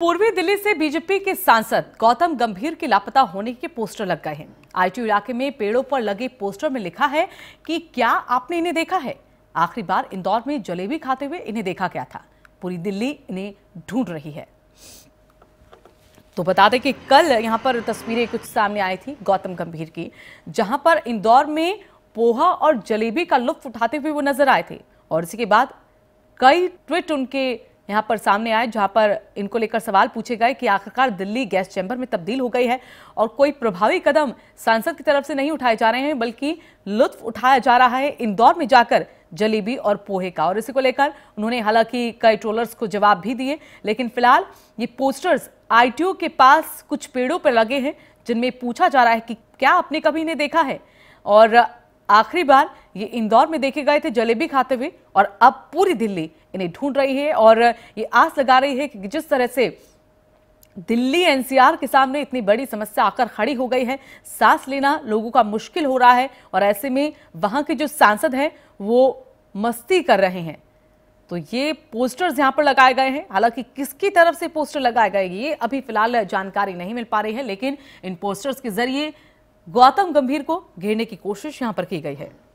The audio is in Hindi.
पूर्वी दिल्ली से बीजेपी के सांसद गौतम गंभीर के लापता होने के पोस्टर लग गए हैं आईटी इलाके में पेड़ों पर लगे पोस्टर में लिखा है कि क्या आपने इन्हें देखा है आखिरी बार इंदौर में जलेबी खाते हुए इन्हें देखा गया था पूरी दिल्ली इन्हें ढूंढ रही है तो बता दें कि कल यहाँ पर तस्वीरें कुछ सामने आई थी गौतम गंभीर की जहां पर इंदौर में पोहा और जलेबी का लुत्फ उठाते हुए वो नजर आए थे और इसी के बाद कई ट्वीट उनके यहाँ पर सामने आए जहाँ पर इनको लेकर सवाल पूछे गए कि आखिरकार दिल्ली गैस चैम्बर में तब्दील हो गई है और कोई प्रभावी कदम सांसद की तरफ से नहीं उठाए जा रहे हैं बल्कि लुत्फ उठाया जा रहा है इंदौर में जाकर जलेबी और पोहे का और इसी को लेकर उन्होंने हालांकि कई ट्रोलर्स को जवाब भी दिए लेकिन फिलहाल ये पोस्टर्स आई के पास कुछ पेड़ों पर लगे हैं जिनमें पूछा जा रहा है कि क्या आपने कभी इन्हें देखा है और आखिरी बार ये इंदौर में देखे गए थे जलेबी खाते हुए और अब पूरी दिल्ली इन्हें ढूंढ रही है और ये आस लगा रही है कि जिस तरह से दिल्ली एनसीआर के सामने इतनी बड़ी समस्या आकर खड़ी हो गई है सांस लेना लोगों का मुश्किल हो रहा है और ऐसे में वहां के जो सांसद हैं वो मस्ती कर रहे हैं तो ये पोस्टर्स यहां पर लगाए गए हैं हालांकि किसकी तरफ से पोस्टर लगाए गए ये अभी फिलहाल जानकारी नहीं मिल पा रही है लेकिन इन पोस्टर्स के जरिए गौतम गंभीर को घेरने की कोशिश यहां पर की गई है